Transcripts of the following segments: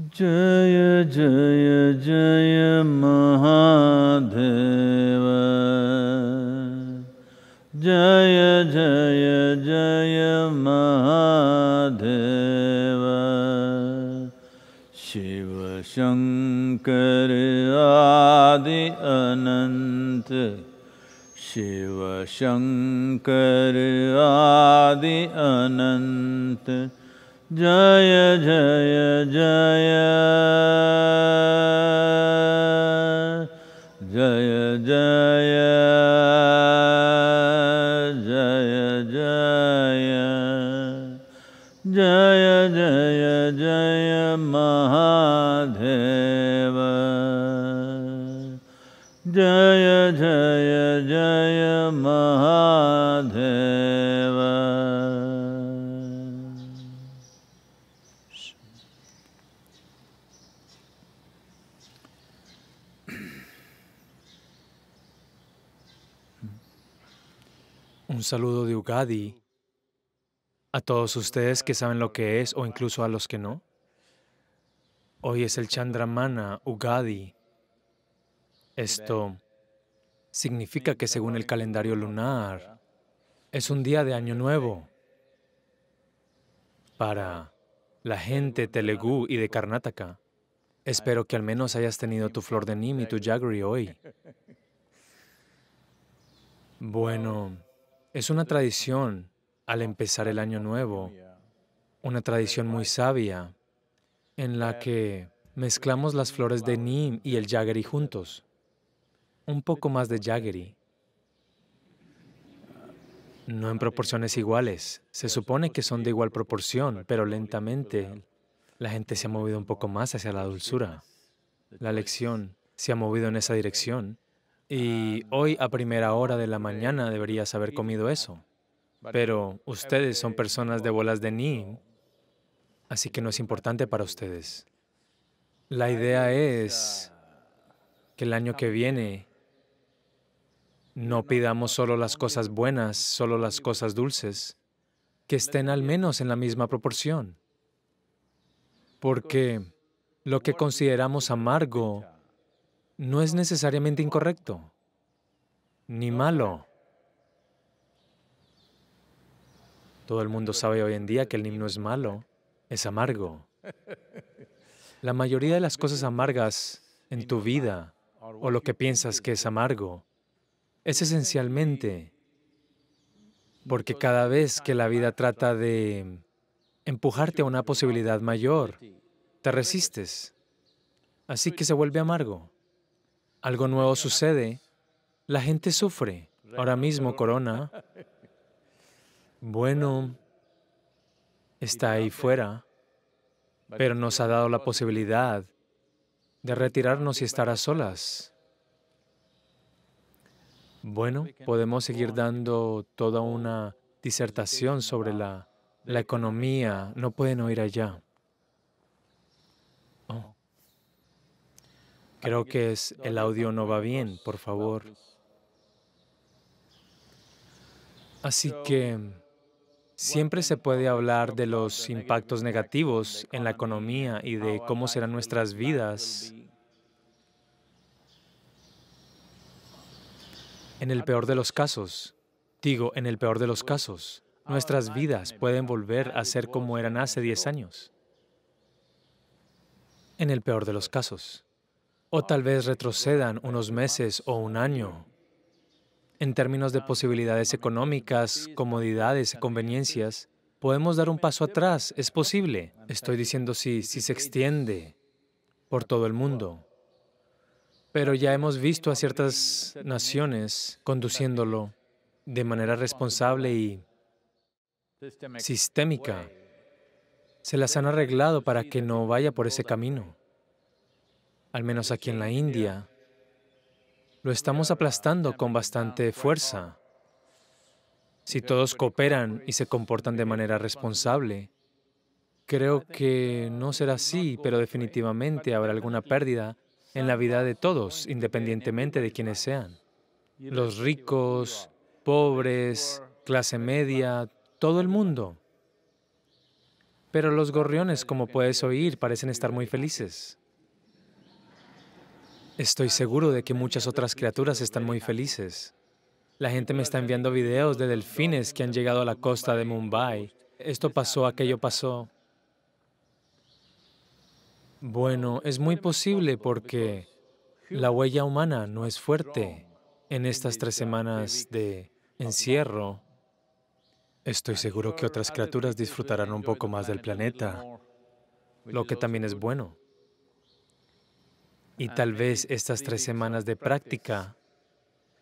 जय जय जय महादेव जय जय जय महादेव शिव शंकर आदि अनंत शिव शंकर आदि अनंत जय Un saludo de Ugadi a todos ustedes que saben lo que es o incluso a los que no. Hoy es el Chandramana Ugadi. Esto significa que según el calendario lunar, es un día de año nuevo para la gente Telugu y de Karnataka. Espero que al menos hayas tenido tu flor de Nim y tu Jaggery hoy. Bueno, es una tradición al empezar el año nuevo, una tradición muy sabia en la que mezclamos las flores de Nim y el Jaggery juntos un poco más de jaggery. No en proporciones iguales. Se supone que son de igual proporción, pero lentamente la gente se ha movido un poco más hacia la dulzura. La lección se ha movido en esa dirección. Y hoy a primera hora de la mañana deberías haber comido eso. Pero ustedes son personas de bolas de ni, así que no es importante para ustedes. La idea es que el año que viene no pidamos solo las cosas buenas, solo las cosas dulces, que estén al menos en la misma proporción. Porque lo que consideramos amargo no es necesariamente incorrecto, ni malo. Todo el mundo sabe hoy en día que el himno es malo, es amargo. La mayoría de las cosas amargas en tu vida, o lo que piensas que es amargo, es esencialmente porque cada vez que la vida trata de empujarte a una posibilidad mayor, te resistes. Así que se vuelve amargo. Algo nuevo sucede, la gente sufre. Ahora mismo, Corona, bueno, está ahí fuera, pero nos ha dado la posibilidad de retirarnos y estar a solas. Bueno, podemos seguir dando toda una disertación sobre la, economía. No pueden oír allá. Oh. Creo que el audio no va bien, por favor. Así que siempre se puede hablar de los impactos negativos en la economía y de cómo serán nuestras vidas En el peor de los casos, digo, en el peor de los casos, nuestras vidas pueden volver a ser como eran hace 10 años. En el peor de los casos. O tal vez retrocedan unos meses o un año en términos de posibilidades económicas, comodidades, conveniencias, podemos dar un paso atrás, es posible. Estoy diciendo sí, si se extiende por todo el mundo. Pero ya hemos visto a ciertas naciones conduciéndolo de manera responsable y sistémica. Se las han arreglado para que no vaya por ese camino. Al menos aquí en la India, lo estamos aplastando con bastante fuerza. Si todos cooperan y se comportan de manera responsable, creo que no será así, pero definitivamente habrá alguna pérdida en la vida de todos, independientemente de quienes sean. Los ricos, pobres, clase media, todo el mundo. Pero los gorriones, como puedes oír, parecen estar muy felices. Estoy seguro de que muchas otras criaturas están muy felices. La gente me está enviando videos de delfines que han llegado a la costa de Mumbai. Esto pasó, aquello pasó. Bueno, es muy posible porque la huella humana no es fuerte. En estas tres semanas de encierro, estoy seguro que otras criaturas disfrutarán un poco más del planeta, lo que también es bueno. Y tal vez estas tres semanas de práctica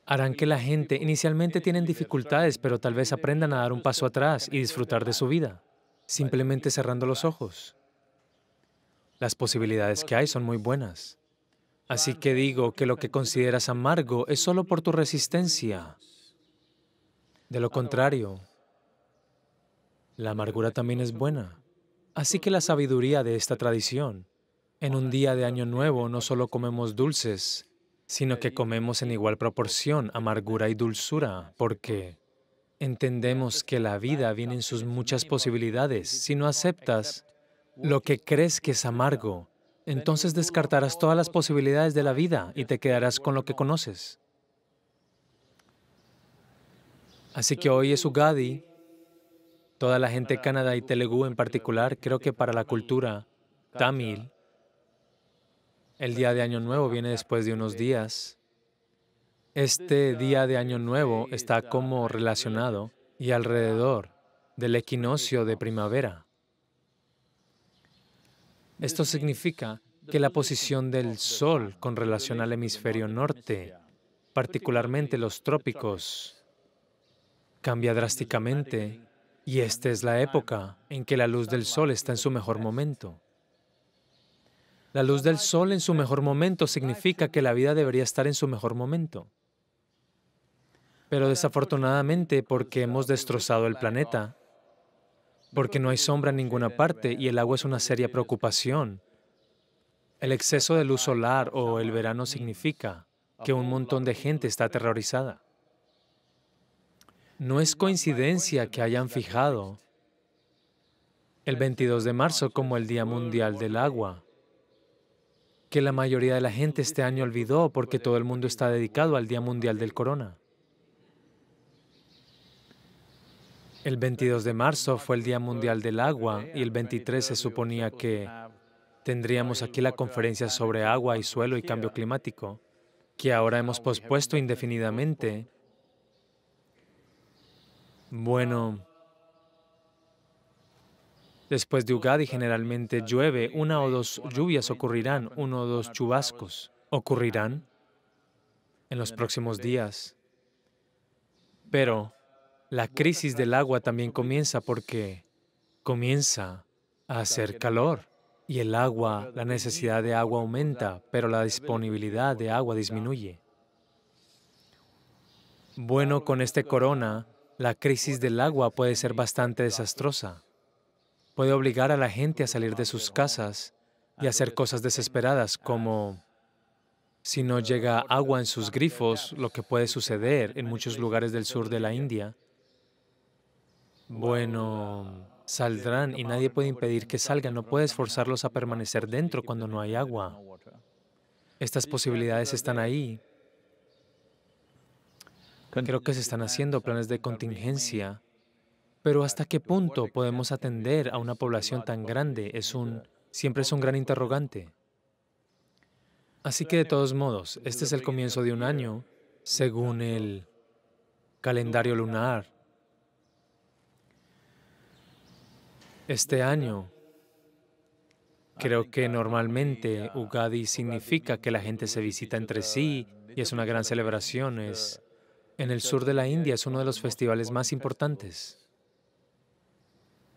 harán que la gente inicialmente tienen dificultades, pero tal vez aprendan a dar un paso atrás y disfrutar de su vida, simplemente cerrando los ojos. Las posibilidades que hay son muy buenas. Así que digo que lo que consideras amargo es solo por tu resistencia. De lo contrario, la amargura también es buena. Así que la sabiduría de esta tradición, en un día de Año Nuevo no solo comemos dulces, sino que comemos en igual proporción amargura y dulzura, porque entendemos que la vida viene en sus muchas posibilidades. Si no aceptas, lo que crees que es amargo, entonces descartarás todas las posibilidades de la vida y te quedarás con lo que conoces. Así que hoy es Ugadi. Toda la gente Canadá y Telugu en particular, creo que para la cultura tamil, el día de Año Nuevo viene después de unos días. Este día de Año Nuevo está como relacionado y alrededor del equinoccio de primavera. Esto significa que la posición del Sol con relación al hemisferio norte, particularmente los trópicos, cambia drásticamente y esta es la época en que la luz del Sol está en su mejor momento. La luz del Sol en su mejor momento significa que la vida debería estar en su mejor momento. Pero desafortunadamente, porque hemos destrozado el planeta, porque no hay sombra en ninguna parte y el agua es una seria preocupación. El exceso de luz solar o el verano significa que un montón de gente está aterrorizada. No es coincidencia que hayan fijado el 22 de marzo como el Día Mundial del Agua, que la mayoría de la gente este año olvidó porque todo el mundo está dedicado al Día Mundial del Corona. El 22 de marzo fue el Día Mundial del Agua y el 23 se suponía que tendríamos aquí la conferencia sobre agua y suelo y cambio climático, que ahora hemos pospuesto indefinidamente. Bueno, después de Ugadi generalmente llueve, una o dos lluvias ocurrirán, uno o dos chubascos ocurrirán en los próximos días. Pero la crisis del agua también comienza porque comienza a hacer calor y el agua, la necesidad de agua aumenta, pero la disponibilidad de agua disminuye. Bueno, con este corona, la crisis del agua puede ser bastante desastrosa. Puede obligar a la gente a salir de sus casas y hacer cosas desesperadas como si no llega agua en sus grifos, lo que puede suceder en muchos lugares del sur de la India, bueno, saldrán y nadie puede impedir que salgan, no puedes forzarlos a permanecer dentro cuando no hay agua. Estas posibilidades están ahí. Creo que se están haciendo planes de contingencia, pero ¿hasta qué punto podemos atender a una población tan grande? Es un, siempre es un gran interrogante. Así que de todos modos, este es el comienzo de un año según el calendario lunar. Este año, creo que normalmente Ugadi significa que la gente se visita entre sí y es una gran celebración. Es, en el sur de la India es uno de los festivales más importantes.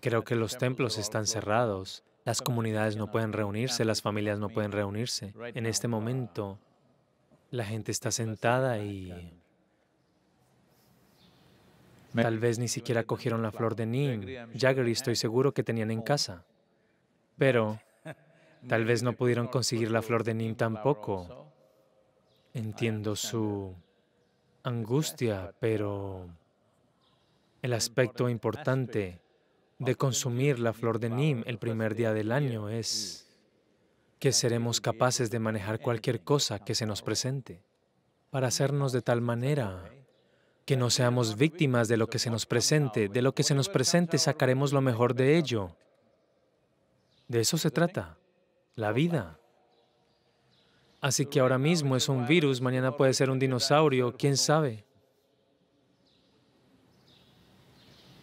Creo que los templos están cerrados, las comunidades no pueden reunirse, las familias no pueden reunirse. En este momento, la gente está sentada y Tal vez ni siquiera cogieron la flor de Nim. y estoy seguro que tenían en casa. Pero tal vez no pudieron conseguir la flor de Nim tampoco. Entiendo su angustia, pero el aspecto importante de consumir la flor de Nim el primer día del año es que seremos capaces de manejar cualquier cosa que se nos presente para hacernos de tal manera que no seamos víctimas de lo que se nos presente. De lo que se nos presente sacaremos lo mejor de ello. De eso se trata, la vida. Así que ahora mismo es un virus, mañana puede ser un dinosaurio, quién sabe.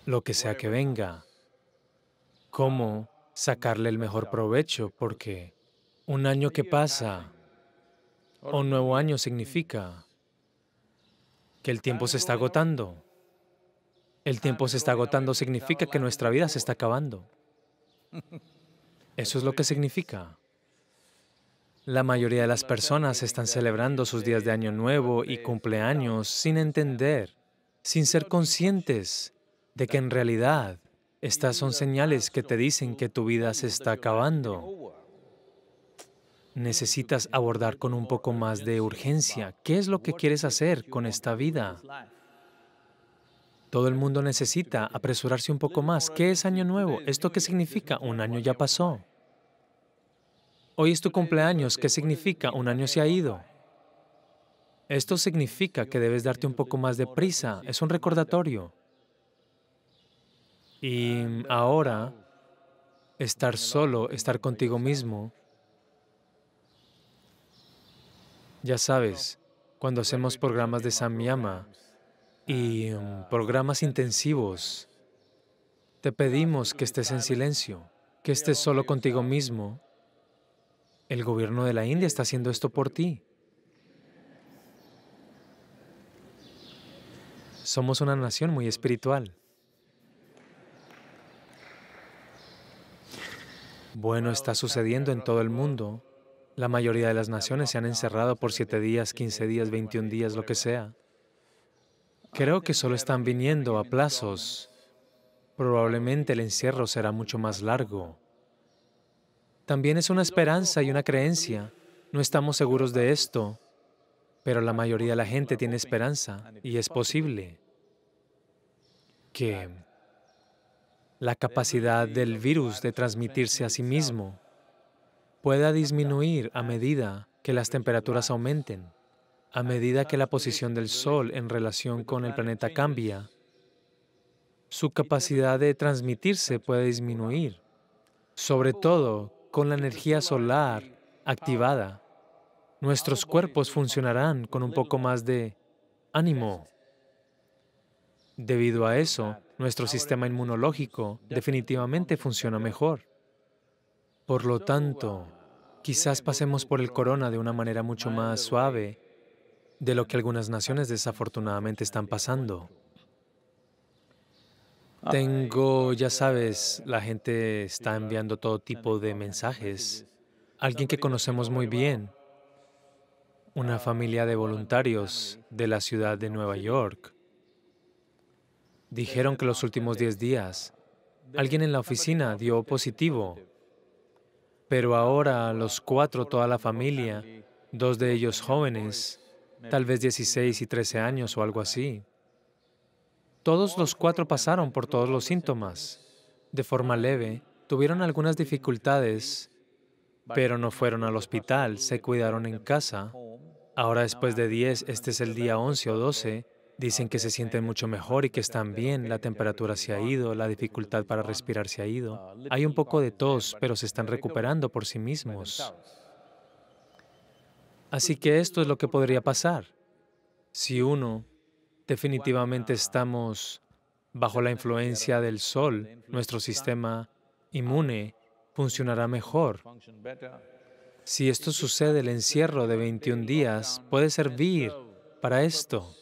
Lo que sea que venga, cómo sacarle el mejor provecho, porque un año que pasa, un nuevo año significa el tiempo se está agotando. El tiempo se está agotando significa que nuestra vida se está acabando. Eso es lo que significa. La mayoría de las personas están celebrando sus días de Año Nuevo y cumpleaños sin entender, sin ser conscientes de que en realidad estas son señales que te dicen que tu vida se está acabando necesitas abordar con un poco más de urgencia. ¿Qué es lo que quieres hacer con esta vida? Todo el mundo necesita apresurarse un poco más. ¿Qué es año nuevo? ¿Esto qué significa? Un año ya pasó. Hoy es tu cumpleaños. ¿Qué significa? Un año se ha ido. Esto significa que debes darte un poco más de prisa. Es un recordatorio. Y ahora, estar solo, estar contigo mismo, Ya sabes, cuando hacemos programas de Samyama y mm, programas intensivos, te pedimos que estés en silencio, que estés solo contigo mismo. El gobierno de la India está haciendo esto por ti. Somos una nación muy espiritual. Bueno está sucediendo en todo el mundo la mayoría de las naciones se han encerrado por 7 días, 15 días, 21 días, lo que sea. Creo que solo están viniendo a plazos. Probablemente el encierro será mucho más largo. También es una esperanza y una creencia. No estamos seguros de esto, pero la mayoría de la gente tiene esperanza y es posible que la capacidad del virus de transmitirse a sí mismo pueda disminuir a medida que las temperaturas aumenten, a medida que la posición del Sol en relación con el planeta cambia, su capacidad de transmitirse puede disminuir, sobre todo con la energía solar activada. Nuestros cuerpos funcionarán con un poco más de ánimo. Debido a eso, nuestro sistema inmunológico definitivamente funciona mejor. Por lo tanto, quizás pasemos por el corona de una manera mucho más suave de lo que algunas naciones desafortunadamente están pasando. Tengo, ya sabes, la gente está enviando todo tipo de mensajes. Alguien que conocemos muy bien, una familia de voluntarios de la ciudad de Nueva York, dijeron que los últimos 10 días alguien en la oficina dio positivo pero ahora los cuatro, toda la familia, dos de ellos jóvenes, tal vez 16 y 13 años o algo así, todos los cuatro pasaron por todos los síntomas. De forma leve, tuvieron algunas dificultades, pero no fueron al hospital, se cuidaron en casa. Ahora después de 10, este es el día 11 o 12, Dicen que se sienten mucho mejor y que están bien, la temperatura se ha ido, la dificultad para respirar se ha ido. Hay un poco de tos, pero se están recuperando por sí mismos. Así que esto es lo que podría pasar. Si uno, definitivamente estamos bajo la influencia del sol, nuestro sistema inmune funcionará mejor. Si esto sucede, el encierro de 21 días puede servir para esto.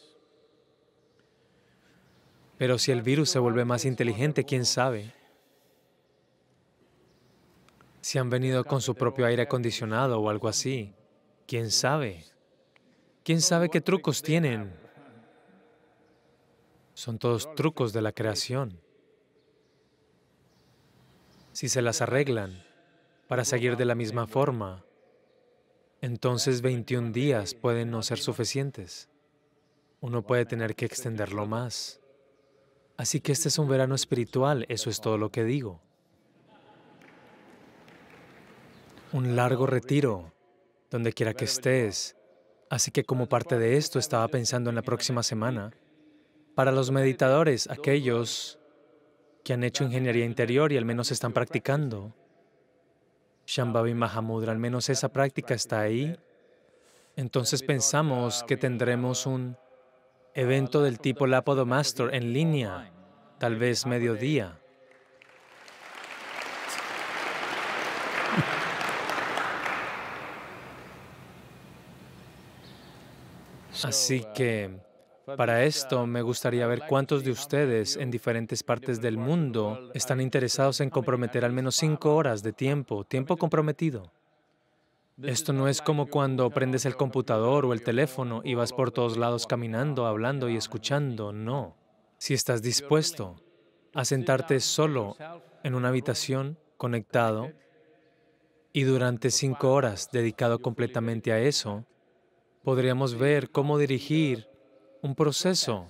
Pero si el virus se vuelve más inteligente, ¿quién sabe? Si han venido con su propio aire acondicionado o algo así, ¿quién sabe? ¿Quién sabe qué trucos tienen? Son todos trucos de la creación. Si se las arreglan para seguir de la misma forma, entonces 21 días pueden no ser suficientes. Uno puede tener que extenderlo más. Así que este es un verano espiritual, eso es todo lo que digo. Un largo retiro, donde quiera que estés. Así que como parte de esto estaba pensando en la próxima semana, para los meditadores, aquellos que han hecho ingeniería interior y al menos están practicando, Shambhavi Mahamudra, al menos esa práctica está ahí, entonces pensamos que tendremos un evento del tipo Master en línea, tal vez mediodía. Así que para esto me gustaría ver cuántos de ustedes en diferentes partes del mundo están interesados en comprometer al menos cinco horas de tiempo, tiempo comprometido. Esto no es como cuando prendes el computador o el teléfono y vas por todos lados caminando, hablando y escuchando. No. Si estás dispuesto a sentarte solo en una habitación, conectado, y durante cinco horas dedicado completamente a eso, podríamos ver cómo dirigir un proceso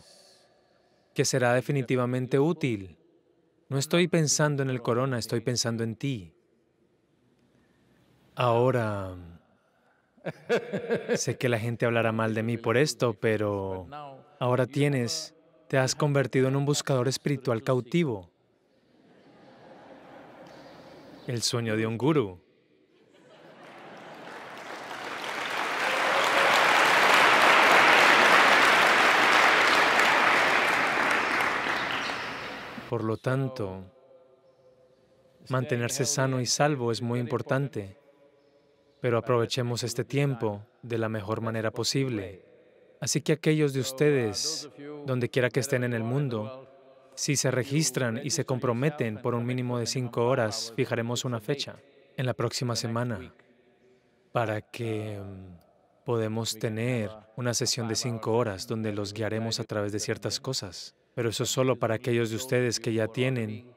que será definitivamente útil. No estoy pensando en el corona, estoy pensando en ti. Ahora mm, sé que la gente hablará mal de mí por esto, pero ahora tienes, te has convertido en un buscador espiritual cautivo. El sueño de un gurú. Por lo tanto, mantenerse sano y salvo es muy importante pero aprovechemos este tiempo de la mejor manera posible. Así que aquellos de ustedes, donde quiera que estén en el mundo, si se registran y se comprometen por un mínimo de cinco horas, fijaremos una fecha en la próxima semana para que mm, podemos tener una sesión de cinco horas donde los guiaremos a través de ciertas cosas. Pero eso es solo para aquellos de ustedes que ya tienen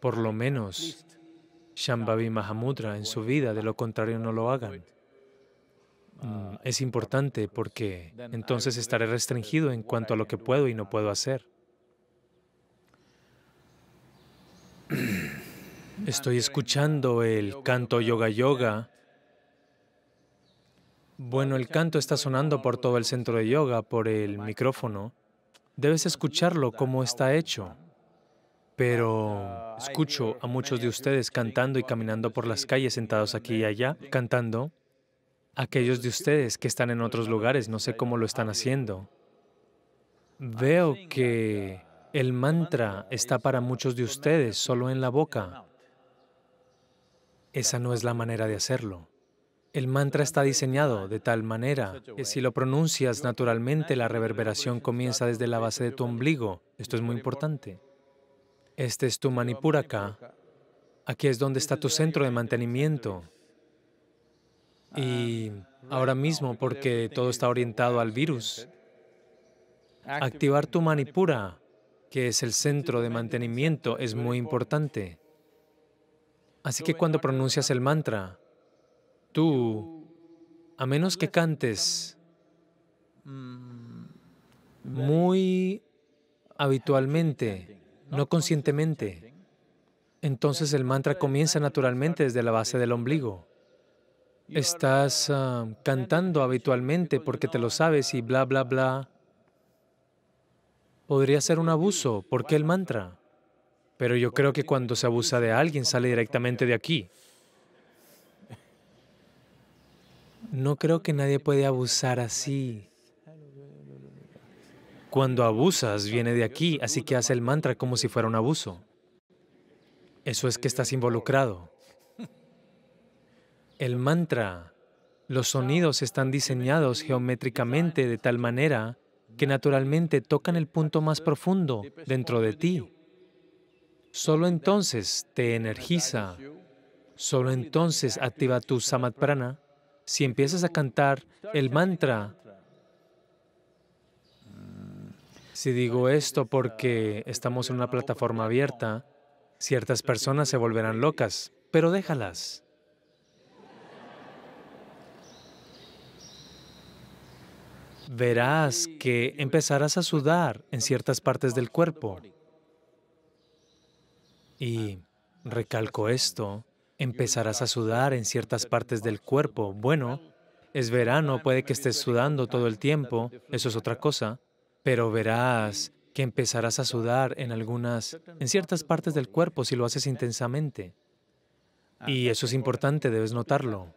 por lo menos Shambhavi Mahamudra en su vida, de lo contrario no lo hagan. Mm, es importante porque entonces estaré restringido en cuanto a lo que puedo y no puedo hacer. Estoy escuchando el canto Yoga Yoga. Bueno, el canto está sonando por todo el centro de yoga, por el micrófono. Debes escucharlo como está hecho pero ah, escucho a muchos de ustedes cantando y caminando por las calles sentados aquí y allá, cantando. Aquellos de ustedes que están en otros lugares, no sé cómo lo están haciendo. Veo que el mantra está para muchos de ustedes solo en la boca. Esa no es la manera de hacerlo. El mantra está diseñado de tal manera que si lo pronuncias naturalmente, la reverberación comienza desde la base de tu ombligo. Esto es muy importante. Este es tu acá. Aquí es donde este está tu centro de mantenimiento. Y ah, ahora mismo, porque todo está orientado al virus, activar tu Manipura, que es el centro de mantenimiento, es muy importante. Así que cuando pronuncias el mantra, tú, a menos que cantes muy habitualmente, no conscientemente. Entonces el mantra comienza naturalmente desde la base del ombligo. Estás ah, cantando habitualmente porque te lo sabes y bla, bla, bla. Podría ser un abuso. ¿Por qué el mantra? Pero yo creo que cuando se abusa de alguien sale directamente de aquí. No creo que nadie puede abusar así. Cuando abusas viene de aquí, así que hace el mantra como si fuera un abuso. Eso es que estás involucrado. El mantra, los sonidos están diseñados geométricamente de tal manera que naturalmente tocan el punto más profundo dentro de ti. Solo entonces te energiza, solo entonces activa tu prana. Si empiezas a cantar el mantra Si digo esto porque estamos en una plataforma abierta, ciertas personas se volverán locas, pero déjalas. Verás que empezarás a sudar en ciertas partes del cuerpo. Y recalco esto, empezarás a sudar en ciertas partes del cuerpo. Bueno, es verano, puede que estés sudando todo el tiempo, eso es otra cosa, pero verás que empezarás a sudar en algunas, en ciertas partes del cuerpo si lo haces intensamente. Y eso es importante, debes notarlo.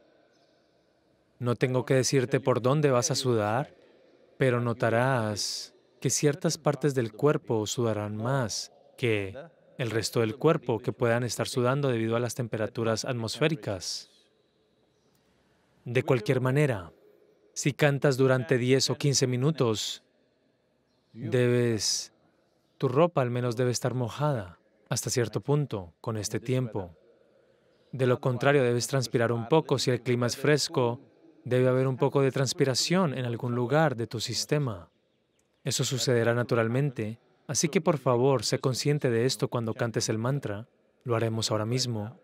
No tengo que decirte por dónde vas a sudar, pero notarás que ciertas partes del cuerpo sudarán más que el resto del cuerpo que puedan estar sudando debido a las temperaturas atmosféricas. De cualquier manera, si cantas durante 10 o 15 minutos, debes, tu ropa al menos debe estar mojada hasta cierto punto con este tiempo. De lo contrario, debes transpirar un poco. Si el clima es fresco, debe haber un poco de transpiración en algún lugar de tu sistema. Eso sucederá naturalmente. Así que por favor, sé consciente de esto cuando cantes el mantra. Lo haremos ahora mismo.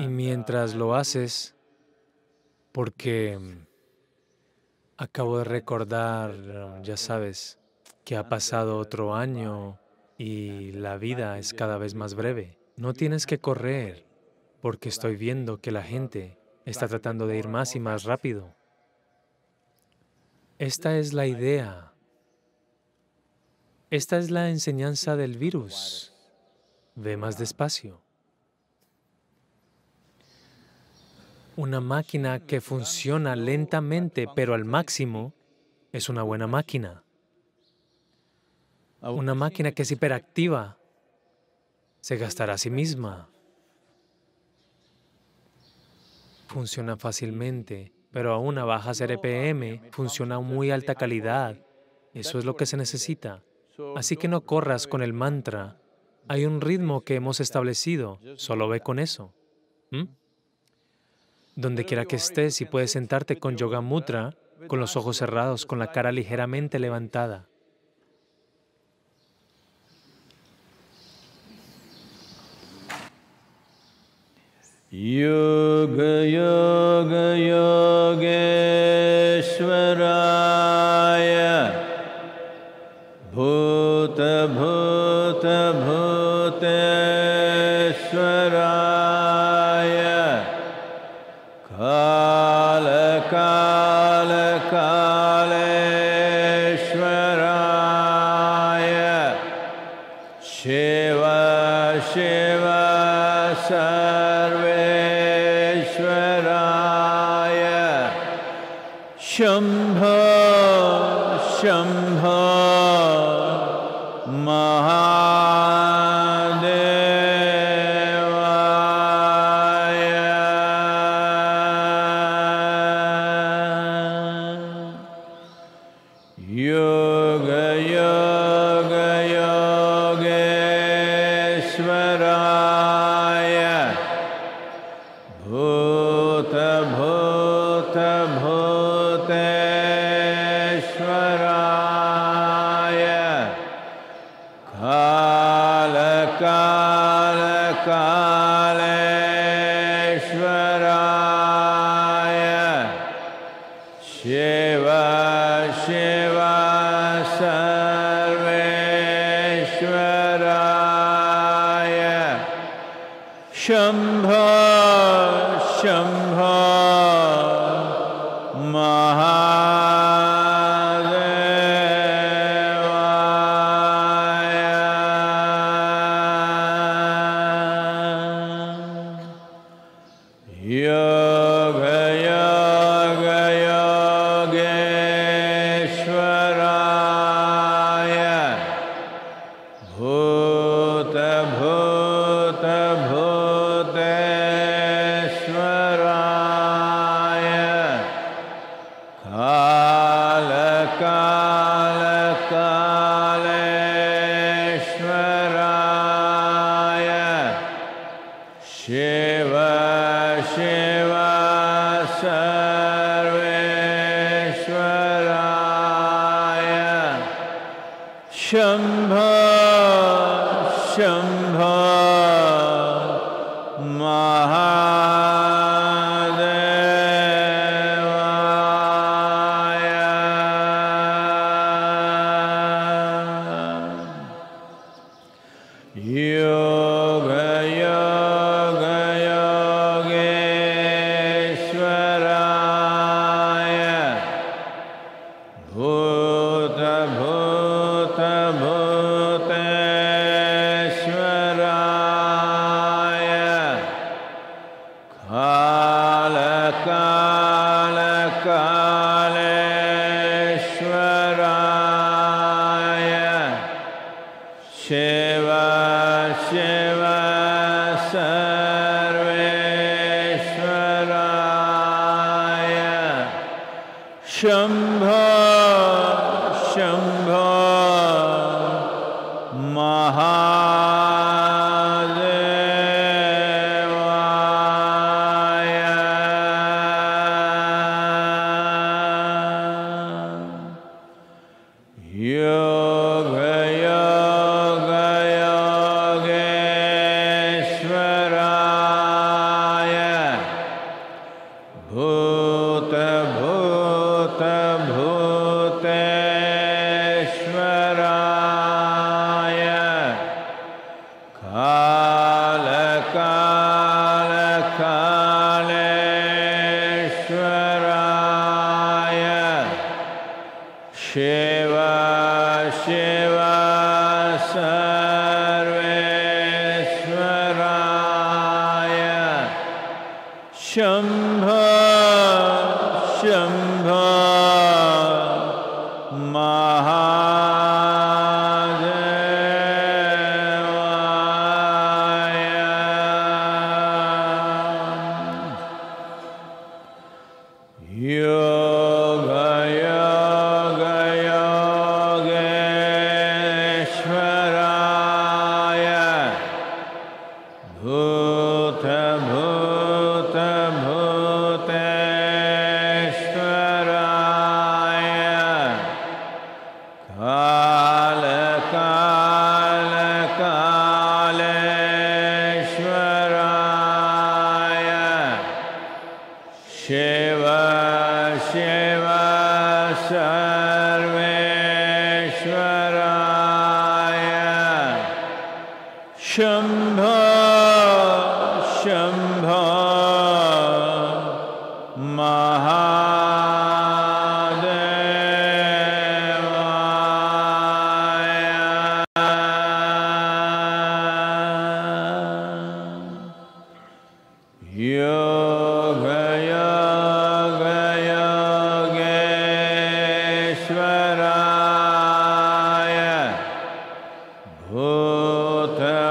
Y mientras lo haces, porque mm, acabo de recordar, ya sabes, que ha pasado otro año y la vida es cada vez más breve. No tienes que correr porque estoy viendo que la gente está tratando de ir más y más rápido. Esta es la idea. Esta es la enseñanza del virus. Ve más despacio. Una máquina que funciona lentamente pero al máximo es una buena máquina. Una máquina que es hiperactiva se gastará a sí misma. Funciona fácilmente, pero a una baja RPM funciona a muy alta calidad. Eso es lo que se necesita. Así que no corras con el mantra. Hay un ritmo que hemos establecido, solo ve con eso. Donde quiera que estés y puedes sentarte con Yoga Mutra, con los ojos cerrados, con la cara ligeramente levantada. Yoga, yoga, yoga, Shwaraya, Bhuta, bhuta, Shambha, Shambha. te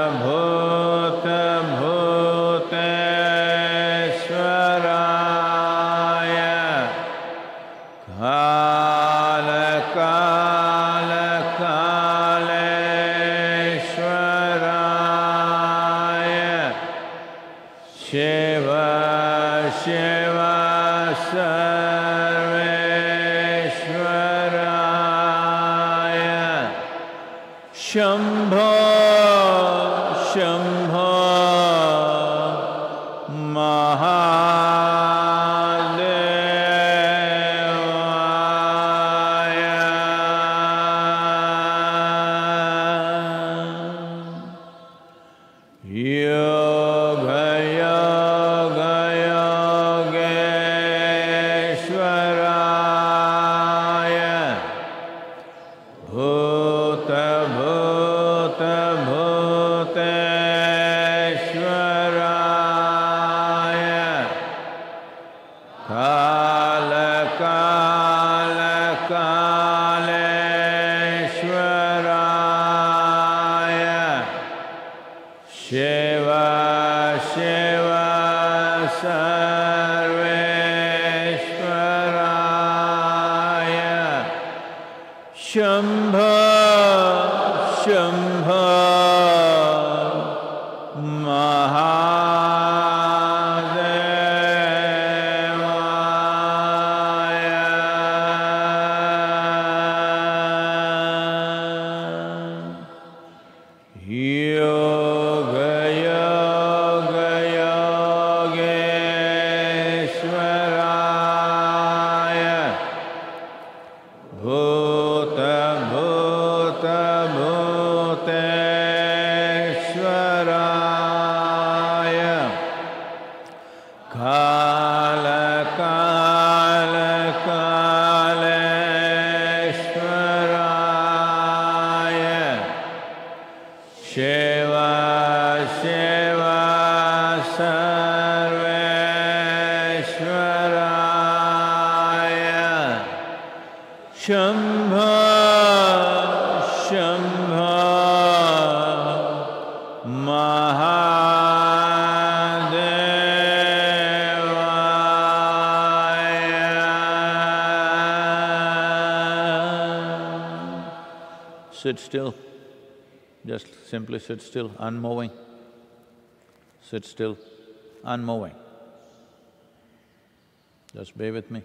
Shiva, Sit still, just simply sit still, unmoving. Sit still, unmoving. Just be with me.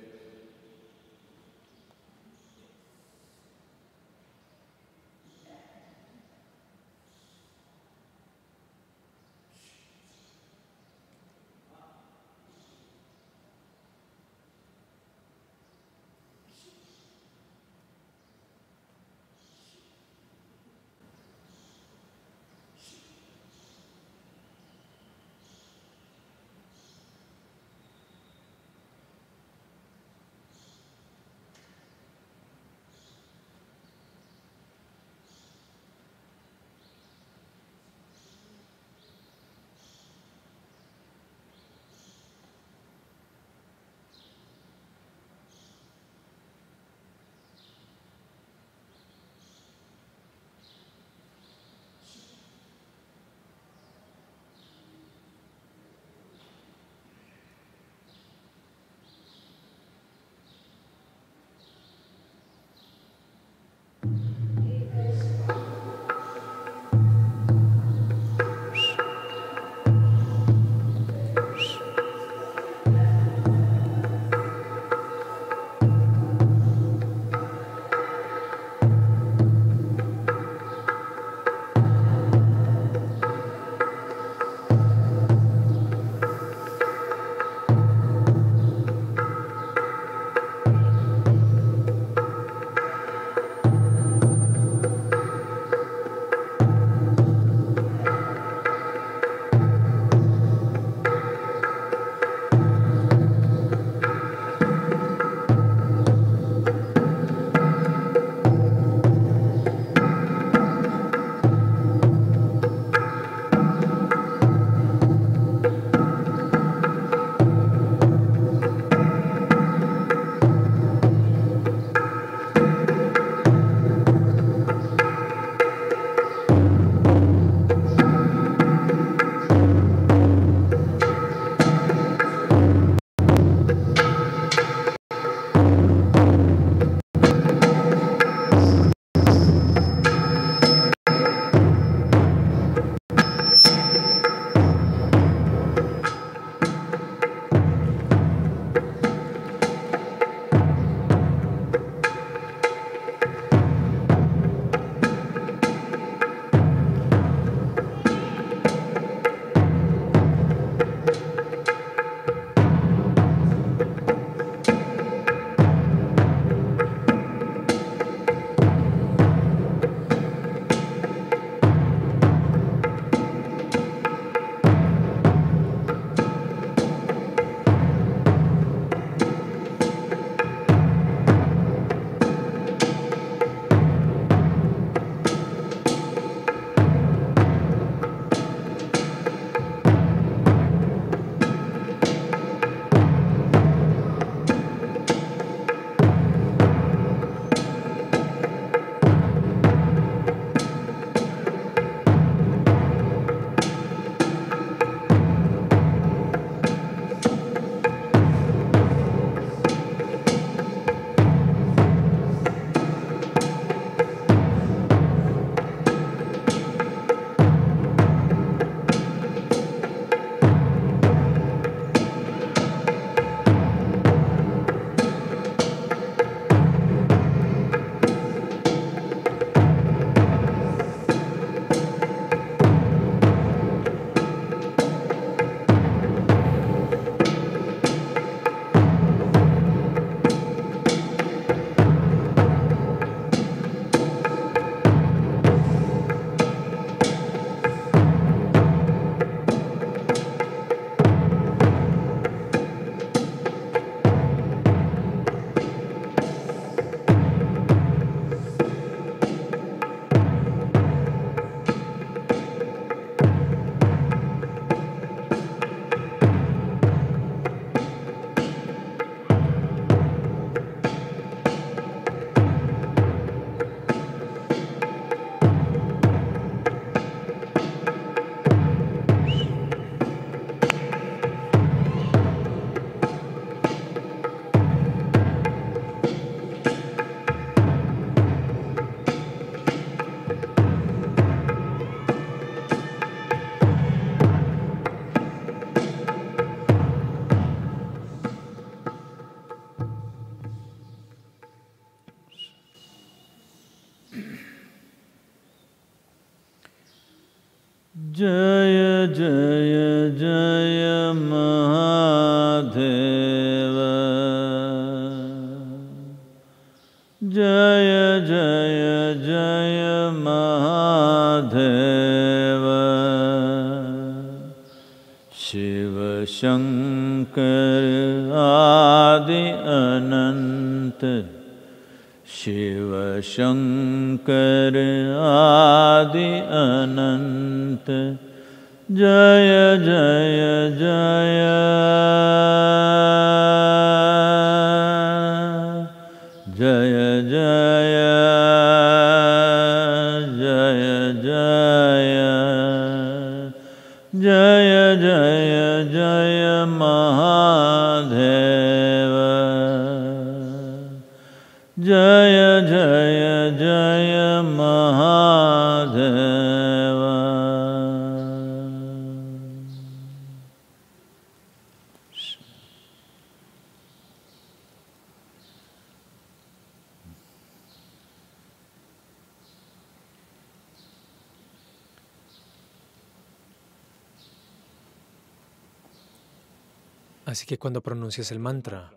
Así que cuando pronuncias el mantra,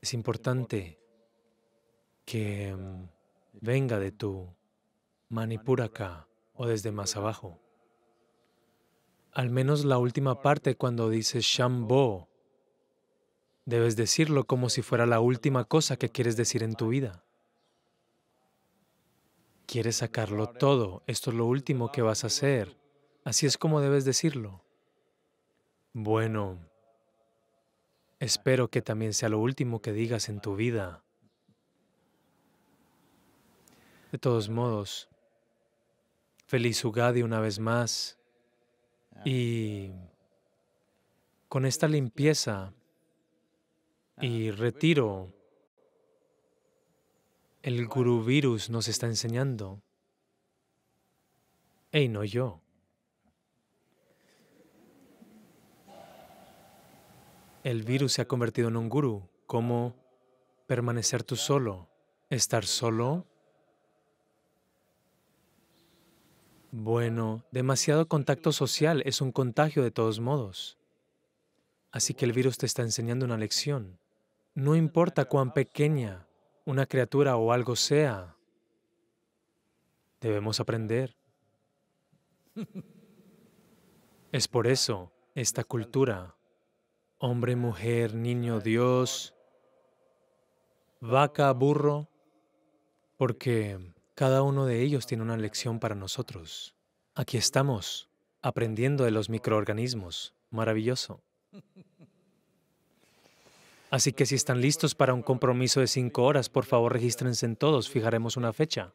es importante que mm, venga de tu manipuraka o desde más abajo. Al menos la última parte cuando dices Shambho, debes decirlo como si fuera la última cosa que quieres decir en tu vida. Quieres sacarlo todo, esto es lo último que vas a hacer. Así es como debes decirlo. Bueno, Espero que también sea lo último que digas en tu vida. De todos modos, feliz Ugadi una vez más. Y con esta limpieza y retiro, el Guru Virus nos está enseñando. Ey, no yo. El virus se ha convertido en un gurú. ¿Cómo permanecer tú solo? ¿Estar solo? Bueno, demasiado contacto social es un contagio de todos modos. Así que el virus te está enseñando una lección. No importa cuán pequeña una criatura o algo sea, debemos aprender. Es por eso esta cultura hombre, mujer, niño, Dios, vaca, burro, porque cada uno de ellos tiene una lección para nosotros. Aquí estamos, aprendiendo de los microorganismos. Maravilloso. Así que si están listos para un compromiso de cinco horas, por favor regístrense en todos, fijaremos una fecha.